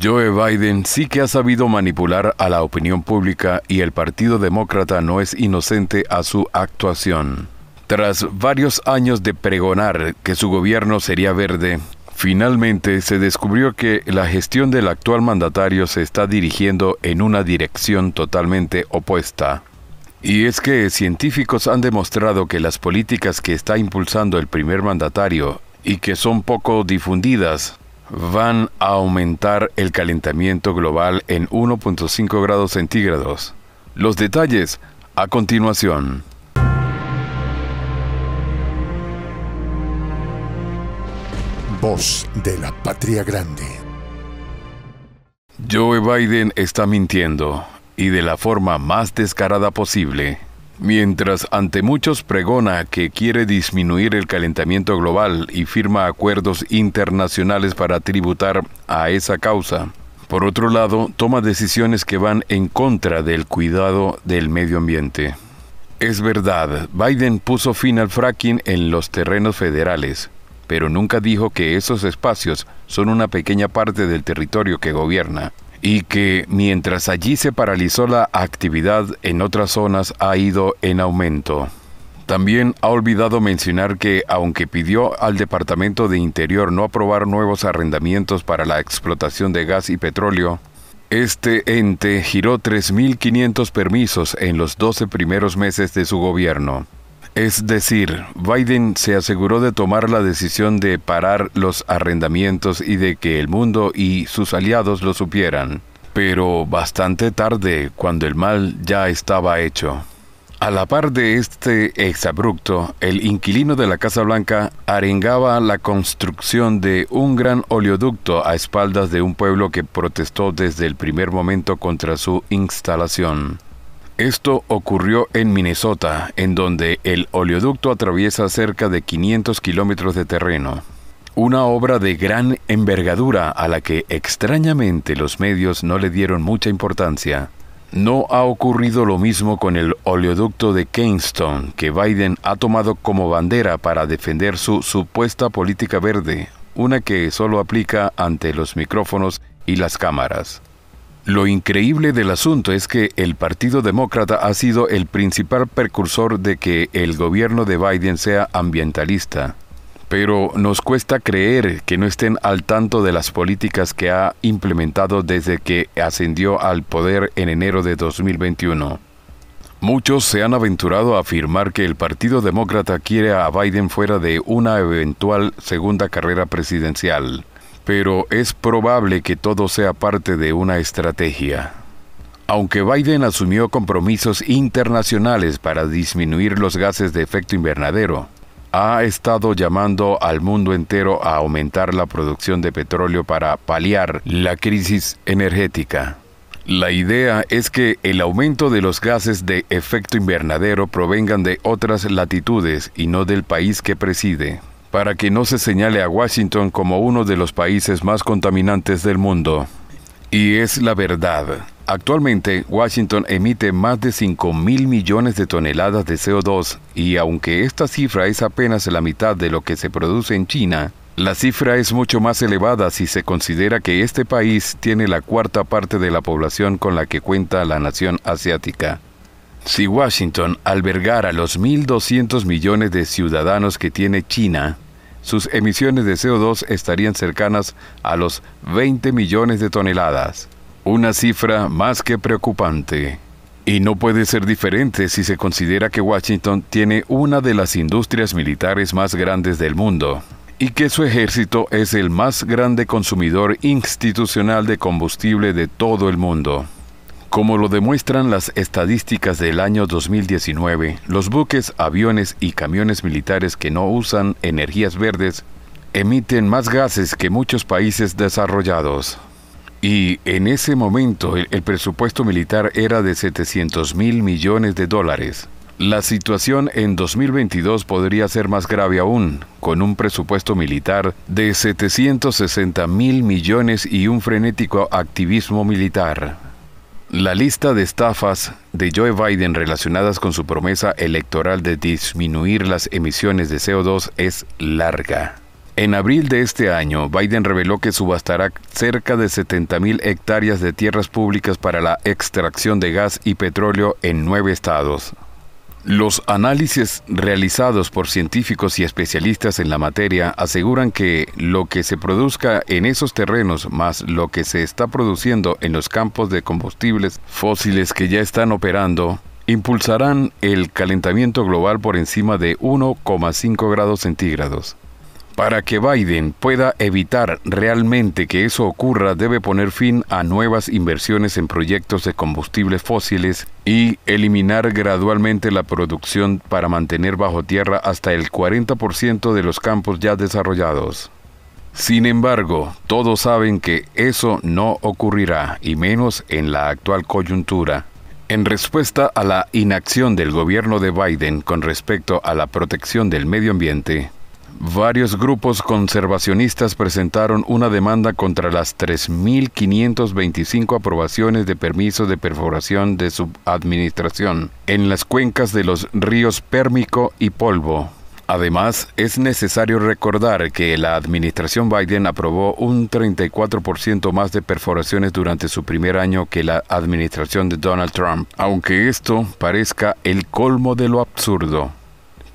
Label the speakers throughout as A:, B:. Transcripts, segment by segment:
A: Joe Biden sí que ha sabido manipular a la opinión pública y el Partido Demócrata no es inocente a su actuación. Tras varios años de pregonar que su gobierno sería verde, finalmente se descubrió que la gestión del actual mandatario se está dirigiendo en una dirección totalmente opuesta. Y es que científicos han demostrado que las políticas que está impulsando el primer mandatario y que son poco difundidas van a aumentar el calentamiento global en 1.5 grados centígrados. Los detalles a continuación. Voz de la Patria Grande. Joe Biden está mintiendo y de la forma más descarada posible. Mientras ante muchos pregona que quiere disminuir el calentamiento global y firma acuerdos internacionales para tributar a esa causa, por otro lado, toma decisiones que van en contra del cuidado del medio ambiente. Es verdad, Biden puso fin al fracking en los terrenos federales, pero nunca dijo que esos espacios son una pequeña parte del territorio que gobierna y que mientras allí se paralizó la actividad en otras zonas ha ido en aumento. También ha olvidado mencionar que, aunque pidió al Departamento de Interior no aprobar nuevos arrendamientos para la explotación de gas y petróleo, este ente giró 3.500 permisos en los 12 primeros meses de su gobierno. Es decir, Biden se aseguró de tomar la decisión de parar los arrendamientos y de que el mundo y sus aliados lo supieran, pero bastante tarde cuando el mal ya estaba hecho. A la par de este exabrupto, el inquilino de la Casa Blanca arengaba la construcción de un gran oleoducto a espaldas de un pueblo que protestó desde el primer momento contra su instalación. Esto ocurrió en Minnesota, en donde el oleoducto atraviesa cerca de 500 kilómetros de terreno. Una obra de gran envergadura a la que extrañamente los medios no le dieron mucha importancia. No ha ocurrido lo mismo con el oleoducto de Kingston, que Biden ha tomado como bandera para defender su supuesta política verde, una que solo aplica ante los micrófonos y las cámaras. Lo increíble del asunto es que el Partido Demócrata ha sido el principal precursor de que el gobierno de Biden sea ambientalista. Pero nos cuesta creer que no estén al tanto de las políticas que ha implementado desde que ascendió al poder en enero de 2021. Muchos se han aventurado a afirmar que el Partido Demócrata quiere a Biden fuera de una eventual segunda carrera presidencial pero es probable que todo sea parte de una estrategia. Aunque Biden asumió compromisos internacionales para disminuir los gases de efecto invernadero, ha estado llamando al mundo entero a aumentar la producción de petróleo para paliar la crisis energética. La idea es que el aumento de los gases de efecto invernadero provengan de otras latitudes y no del país que preside para que no se señale a Washington como uno de los países más contaminantes del mundo. Y es la verdad. Actualmente, Washington emite más de 5 mil millones de toneladas de CO2 y aunque esta cifra es apenas la mitad de lo que se produce en China, la cifra es mucho más elevada si se considera que este país tiene la cuarta parte de la población con la que cuenta la nación asiática. Si Washington albergara los 1.200 millones de ciudadanos que tiene China, sus emisiones de CO2 estarían cercanas a los 20 millones de toneladas, una cifra más que preocupante. Y no puede ser diferente si se considera que Washington tiene una de las industrias militares más grandes del mundo y que su ejército es el más grande consumidor institucional de combustible de todo el mundo. Como lo demuestran las estadísticas del año 2019, los buques, aviones y camiones militares que no usan energías verdes emiten más gases que muchos países desarrollados. Y en ese momento el, presupuesto militar era de 700 mil millones de dólares. La situación en 2022 podría ser más grave aún, con un presupuesto militar de 760 mil millones y un frenético activismo militar. La lista de estafas de Joe Biden relacionadas con su promesa electoral de disminuir las emisiones de CO2 es larga. En abril de este año, Biden reveló que subastará cerca de 70.000 hectáreas de tierras públicas para la extracción de gas y petróleo en nueve estados. Los análisis realizados por científicos y especialistas en la materia aseguran que lo que se produzca en esos terrenos más lo que se está produciendo en los campos de combustibles fósiles que ya están operando impulsarán el calentamiento global por encima de 1,5 grados centígrados. Para que Biden pueda evitar realmente que eso ocurra, debe poner fin a nuevas inversiones en proyectos de combustibles fósiles y eliminar gradualmente la producción para mantener bajo tierra hasta el 40% de los campos ya desarrollados. Sin embargo, todos saben que eso no ocurrirá, y menos en la actual coyuntura. En respuesta a la inacción del gobierno de Biden con respecto a la protección del medio ambiente, Varios grupos conservacionistas presentaron una demanda contra las 3.525 aprobaciones de permisos de perforación de su administración en las cuencas de los ríos Pérmico y Polvo, Además, es necesario recordar que la administración Biden aprobó un 34% más de perforaciones durante su primer año que la administración de Donald Trump, aunque esto parezca el colmo de lo absurdo.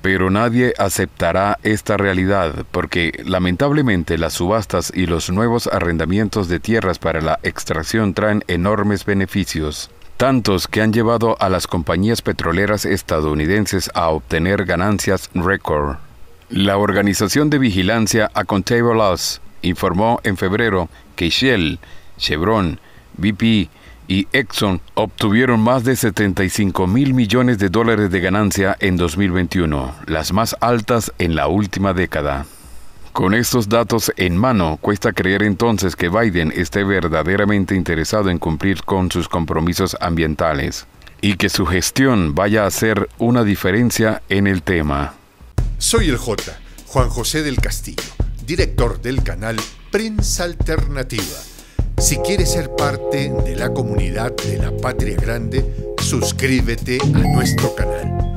A: Pero nadie aceptará esta realidad porque lamentablemente las subastas y los nuevos arrendamientos de tierras para la extracción traen enormes beneficios, tantos que han llevado a las compañías petroleras estadounidenses a obtener ganancias récord. La organización de vigilancia Accountable Us informó en febrero que Shell, Chevron, BP y Exxon obtuvieron más de 75 mil millones de dólares de ganancia en 2021, las más altas en la última década. Con estos datos en mano, cuesta creer entonces que Biden esté verdaderamente interesado en cumplir con sus compromisos ambientales y que su gestión vaya a hacer una diferencia en el tema. Soy el J, Juan José del Castillo, director del canal Prensa Alternativa si quieres ser parte de la comunidad de la Patria Grande, suscríbete a nuestro canal.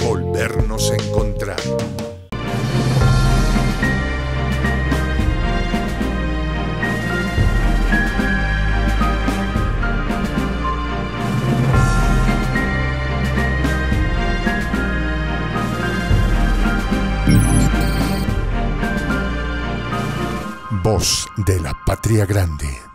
A: volvernos a encontrar. Voz de la Patria Grande.